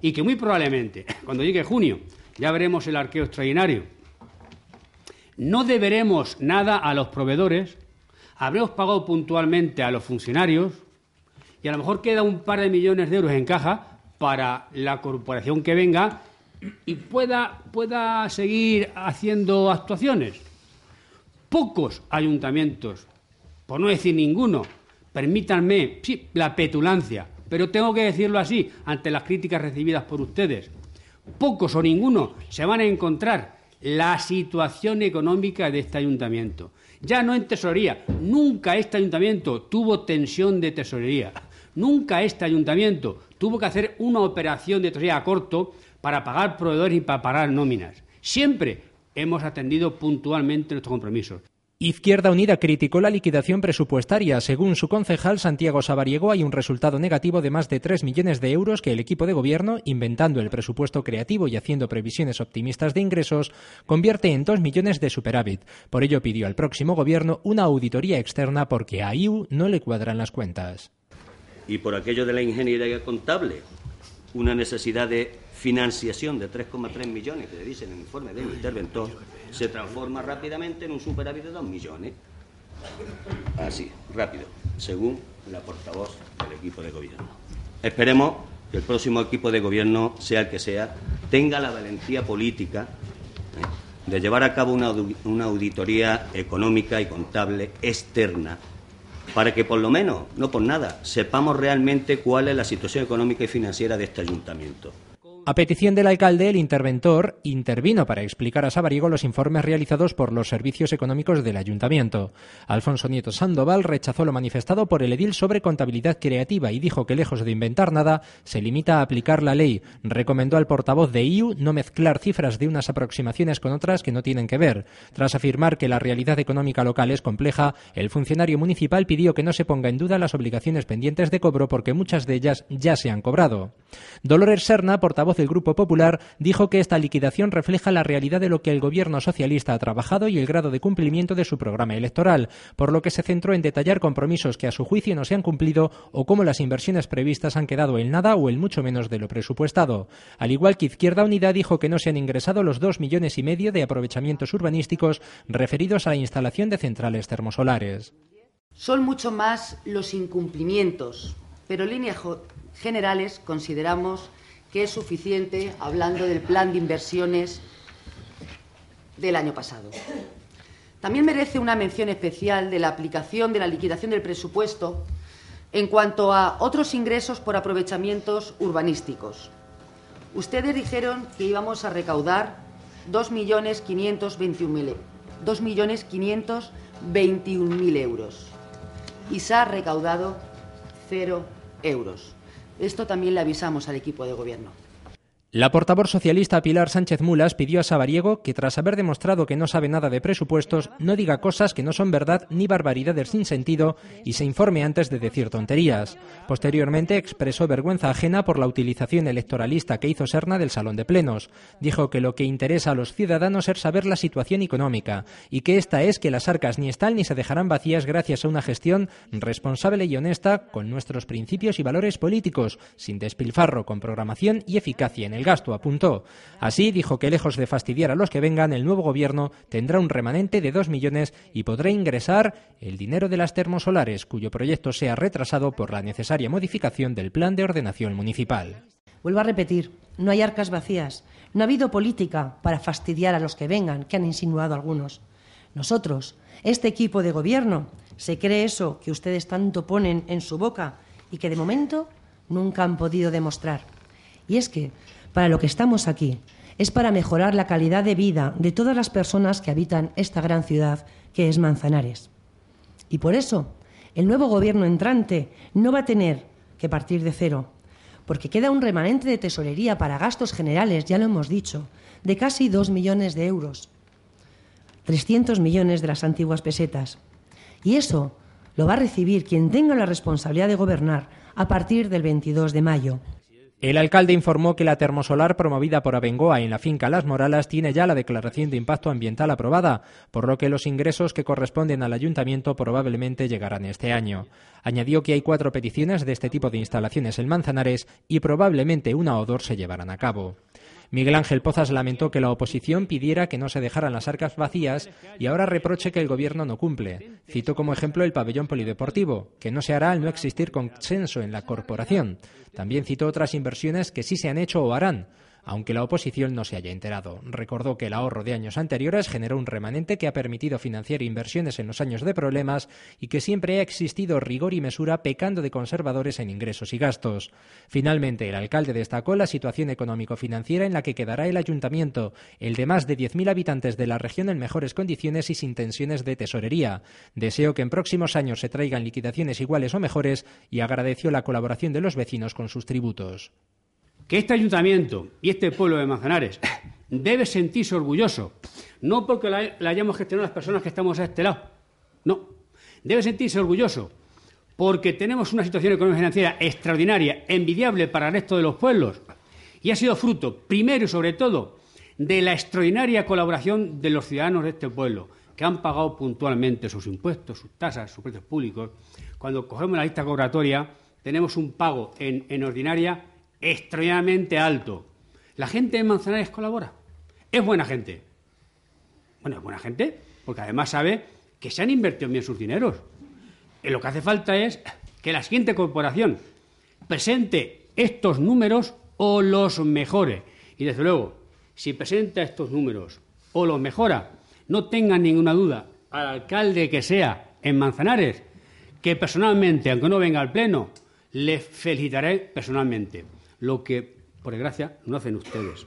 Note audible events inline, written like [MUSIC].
y que muy probablemente, [LAUGHS] cuando llegue junio, ya veremos el arqueo extraordinario, no deberemos nada a los proveedores, habremos pagado puntualmente a los funcionarios y a lo mejor queda un par de millones de euros en caja para la corporación que venga y pueda, pueda seguir haciendo actuaciones. Pocos ayuntamientos, por no decir ninguno, permítanme la petulancia, pero tengo que decirlo así, ante las críticas recibidas por ustedes. Pocos o ninguno se van a encontrar la situación económica de este ayuntamiento. Ya no en tesorería. Nunca este ayuntamiento tuvo tensión de tesorería. Nunca este ayuntamiento tuvo que hacer una operación de tesorería a corto para pagar proveedores y para pagar nóminas. Siempre hemos atendido puntualmente nuestros compromisos. Izquierda Unida criticó la liquidación presupuestaria. Según su concejal Santiago Sabariego, hay un resultado negativo de más de 3 millones de euros que el equipo de gobierno, inventando el presupuesto creativo y haciendo previsiones optimistas de ingresos, convierte en 2 millones de superávit. Por ello pidió al próximo gobierno una auditoría externa porque a IU no le cuadran las cuentas. Y por aquello de la ingeniería contable, una necesidad de financiación de 3,3 millones que le dicen en el informe del interventor se transforma rápidamente en un superávit de 2 millones. Así, rápido, según la portavoz del equipo de gobierno. Esperemos que el próximo equipo de gobierno, sea el que sea, tenga la valentía política ¿eh? de llevar a cabo una auditoría económica y contable externa para que por lo menos, no por nada, sepamos realmente cuál es la situación económica y financiera de este ayuntamiento. A petición del alcalde, el interventor intervino para explicar a Sabariego los informes realizados por los servicios económicos del ayuntamiento. Alfonso Nieto Sandoval rechazó lo manifestado por el edil sobre contabilidad creativa y dijo que lejos de inventar nada, se limita a aplicar la ley. Recomendó al portavoz de IU no mezclar cifras de unas aproximaciones con otras que no tienen que ver. Tras afirmar que la realidad económica local es compleja, el funcionario municipal pidió que no se ponga en duda las obligaciones pendientes de cobro porque muchas de ellas ya se han cobrado. Dolores Serna, portavoz el Grupo Popular, dijo que esta liquidación refleja la realidad de lo que el gobierno socialista ha trabajado y el grado de cumplimiento de su programa electoral, por lo que se centró en detallar compromisos que a su juicio no se han cumplido o cómo las inversiones previstas han quedado en nada o en mucho menos de lo presupuestado. Al igual que Izquierda Unida dijo que no se han ingresado los dos millones y medio de aprovechamientos urbanísticos referidos a la instalación de centrales termosolares. Son mucho más los incumplimientos, pero en líneas generales consideramos que es suficiente hablando del plan de inversiones del año pasado. También merece una mención especial de la aplicación de la liquidación del presupuesto en cuanto a otros ingresos por aprovechamientos urbanísticos. Ustedes dijeron que íbamos a recaudar 2.521.000 e, euros y se ha recaudado cero euros. Esto también le avisamos al equipo de gobierno. La portavoz socialista Pilar Sánchez Mulas pidió a Sabariego que, tras haber demostrado que no sabe nada de presupuestos, no diga cosas que no son verdad ni barbaridades sin sentido y se informe antes de decir tonterías. Posteriormente expresó vergüenza ajena por la utilización electoralista que hizo Serna del Salón de Plenos. Dijo que lo que interesa a los ciudadanos es saber la situación económica y que esta es que las arcas ni están ni se dejarán vacías gracias a una gestión responsable y honesta con nuestros principios y valores políticos, sin despilfarro, con programación y eficacia en el gasto, apuntó. Así dijo que lejos de fastidiar a los que vengan, el nuevo gobierno tendrá un remanente de dos millones y podrá ingresar el dinero de las termosolares, cuyo proyecto sea retrasado por la necesaria modificación del plan de ordenación municipal. Vuelvo a repetir, no hay arcas vacías, no ha habido política para fastidiar a los que vengan, que han insinuado algunos. Nosotros, este equipo de gobierno, se cree eso que ustedes tanto ponen en su boca y que de momento nunca han podido demostrar. Y es que, para lo que estamos aquí, es para mejorar la calidad de vida de todas las personas que habitan esta gran ciudad que es Manzanares. Y por eso, el nuevo gobierno entrante no va a tener que partir de cero, porque queda un remanente de tesorería para gastos generales, ya lo hemos dicho, de casi dos millones de euros, 300 millones de las antiguas pesetas. Y eso lo va a recibir quien tenga la responsabilidad de gobernar a partir del 22 de mayo. El alcalde informó que la termosolar promovida por Abengoa en la finca Las Moralas tiene ya la declaración de impacto ambiental aprobada, por lo que los ingresos que corresponden al ayuntamiento probablemente llegarán este año. Añadió que hay cuatro peticiones de este tipo de instalaciones en Manzanares y probablemente una o dos se llevarán a cabo. Miguel Ángel Pozas lamentó que la oposición pidiera que no se dejaran las arcas vacías y ahora reproche que el Gobierno no cumple. Citó como ejemplo el pabellón polideportivo, que no se hará al no existir consenso en la corporación. También citó otras inversiones que sí se han hecho o harán aunque la oposición no se haya enterado. Recordó que el ahorro de años anteriores generó un remanente que ha permitido financiar inversiones en los años de problemas y que siempre ha existido rigor y mesura pecando de conservadores en ingresos y gastos. Finalmente, el alcalde destacó la situación económico-financiera en la que quedará el ayuntamiento, el de más de 10.000 habitantes de la región en mejores condiciones y sin tensiones de tesorería. Deseo que en próximos años se traigan liquidaciones iguales o mejores y agradeció la colaboración de los vecinos con sus tributos que este ayuntamiento y este pueblo de Manzanares [LAUGHS] debe sentirse orgulloso, no porque la, hayamos gestionado las personas que estamos a este lado, no, debe sentirse orgulloso porque tenemos una situación económica financiera extraordinaria, envidiable para el resto de los pueblos, y ha sido fruto, primero y sobre todo, de la extraordinaria colaboración de los ciudadanos de este pueblo, que han pagado puntualmente sus impuestos, sus tasas, sus precios públicos. Cuando cogemos la lista cobratoria, tenemos un pago en ordinaria extrañamente alto. La gente de Manzanares colabora. Es buena gente. Bueno, es buena gente porque además sabe que se han invertido bien sus dineros. Y eh, lo que hace falta es que la siguiente corporación presente estos números o los mejore. Y desde luego, si presenta estos números o los mejora, no tenga ninguna duda al alcalde que sea en Manzanares, que personalmente, aunque no venga al Pleno, le felicitaré personalmente lo que, por desgracia, no hacen ustedes.